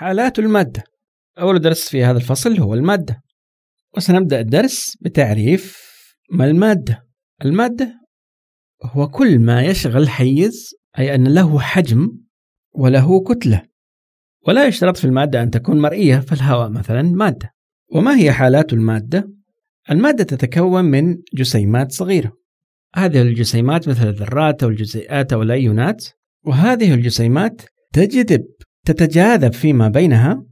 حالات المادة أول درس في هذا الفصل هو المادة وسنبدأ الدرس بتعريف ما المادة المادة هو كل ما يشغل حيز أي أن له حجم وله كتلة ولا يشترط في المادة أن تكون مرئية فالهواء مثلا مادة وما هي حالات المادة؟ المادة تتكون من جسيمات صغيرة هذه الجسيمات مثل الذرات أو الجزيئات أو الأيونات وهذه الجسيمات تجذب تتجاذب فيما بينها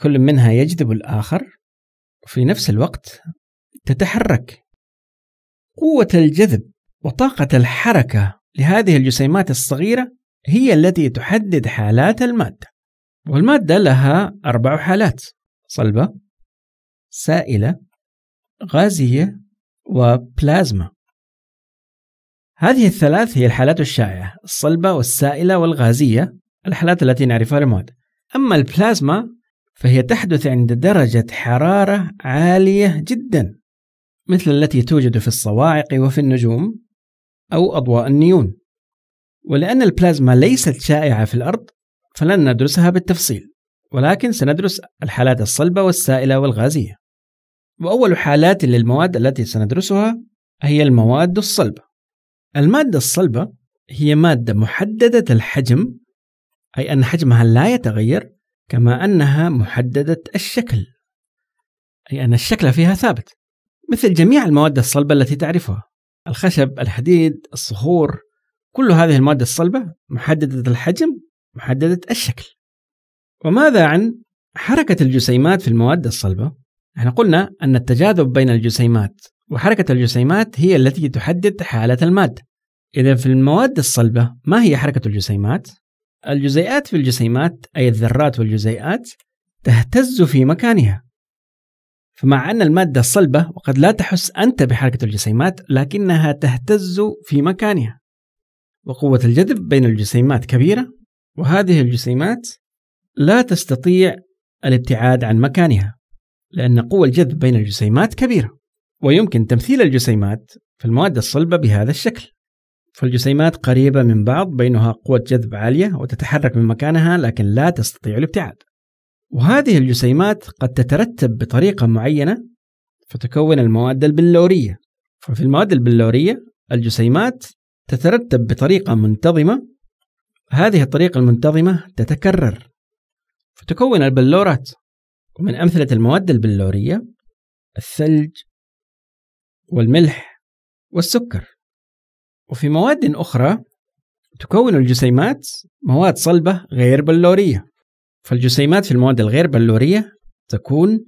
كل منها يجذب الآخر وفي نفس الوقت تتحرك قوة الجذب وطاقة الحركة لهذه الجسيمات الصغيرة هي التي تحدد حالات المادة والمادة لها أربع حالات صلبة سائلة غازية وبلازما هذه الثلاث هي الحالات الشائعة الصلبة والسائلة والغازية الحالات التي نعرفها للمواد أما البلازما فهي تحدث عند درجة حرارة عالية جدا مثل التي توجد في الصواعق وفي النجوم أو أضواء النيون ولأن البلازما ليست شائعة في الأرض فلن ندرسها بالتفصيل ولكن سندرس الحالات الصلبة والسائلة والغازية وأول حالات للمواد التي سندرسها هي المواد الصلبة المادة الصلبة هي مادة محددة الحجم أي أن حجمها لا يتغير كما أنها محددة الشكل أي أن الشكل فيها ثابت مثل جميع المواد الصلبة التي تعرفها الخشب الحديد الصخور كل هذه المواد الصلبة محددة الحجم محددة الشكل وماذا عن حركة الجسيمات في المواد الصلبة؟ احنا قلنا أن التجاذب بين الجسيمات وحركة الجسيمات هي التي تحدد حالة المادة إذا في المواد الصلبة ما هي حركة الجسيمات؟ الجزيئات في الجسيمات أي الذرات والجزيئات تهتز في مكانها فمع أن المادة صلبة وقد لا تحس أنت بحركة الجسيمات لكنها تهتز في مكانها وقوة الجذب بين الجسيمات كبيرة وهذه الجسيمات لا تستطيع الابتعاد عن مكانها لأن قوة الجذب بين الجسيمات كبيرة ويمكن تمثيل الجسيمات في المواد الصلبة بهذا الشكل فالجسيمات قريبة من بعض بينها قوة جذب عالية وتتحرك من مكانها لكن لا تستطيع الابتعاد وهذه الجسيمات قد تترتب بطريقة معينة فتكون المواد البلورية ففي المواد البلورية الجسيمات تترتب بطريقة منتظمة هذه الطريقة المنتظمة تتكرر فتكون البلورات ومن أمثلة المواد البلورية الثلج والملح والسكر وفي مواد أخرى تكون الجسيمات مواد صلبة غير بلورية فالجسيمات في المواد الغير بلورية تكون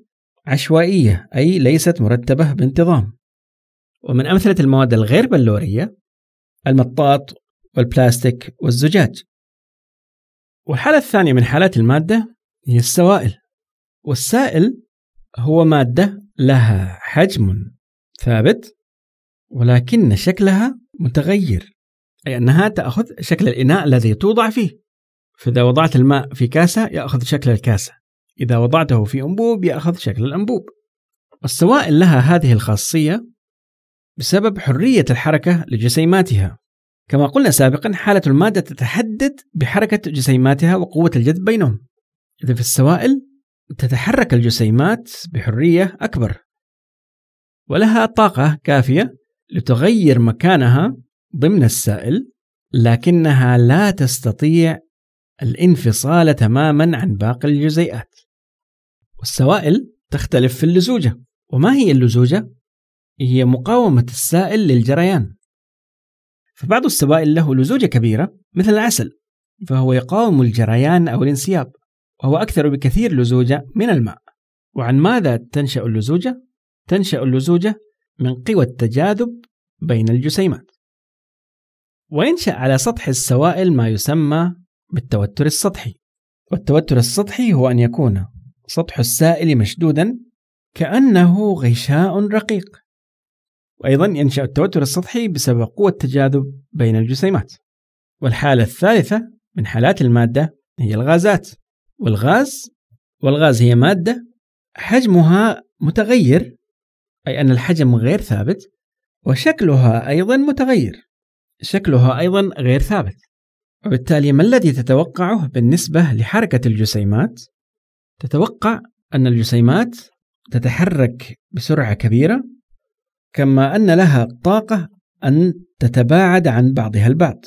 عشوائية أي ليست مرتبة بانتظام ومن أمثلة المواد الغير بلورية المطاط والبلاستيك والزجاج والحالة الثانية من حالات المادة هي السوائل والسائل هو مادة لها حجم ثابت ولكن شكلها متغير أي أنها تأخذ شكل الإناء الذي توضع فيه فإذا وضعت الماء في كاسة يأخذ شكل الكاسة إذا وضعته في أنبوب يأخذ شكل الأنبوب السوائل لها هذه الخاصية بسبب حرية الحركة لجسيماتها كما قلنا سابقا حالة المادة تتحدد بحركة جسيماتها وقوة الجذب بينهم إذا في السوائل تتحرك الجسيمات بحرية أكبر ولها طاقة كافية لتغير مكانها ضمن السائل لكنها لا تستطيع الانفصال تماما عن باقي الجزيئات والسوائل تختلف في اللزوجة وما هي اللزوجة؟ هي مقاومة السائل للجريان فبعض السوائل له لزوجة كبيرة مثل العسل فهو يقاوم الجريان أو الانسياب وهو أكثر بكثير لزوجة من الماء وعن ماذا تنشأ اللزوجة؟ تنشأ اللزوجة من قوى التجاذب بين الجسيمات وينشأ على سطح السوائل ما يسمى بالتوتر السطحي والتوتر السطحي هو أن يكون سطح السائل مشدودا كأنه غشاء رقيق وأيضا ينشأ التوتر السطحي بسبب قوة التجاذب بين الجسيمات والحالة الثالثة من حالات المادة هي الغازات والغاز والغاز هي مادة حجمها متغير أي أن الحجم غير ثابت وشكلها أيضا متغير شكلها أيضا غير ثابت وبالتالي ما الذي تتوقعه بالنسبة لحركة الجسيمات؟ تتوقع أن الجسيمات تتحرك بسرعة كبيرة كما أن لها طاقة أن تتباعد عن بعضها البعض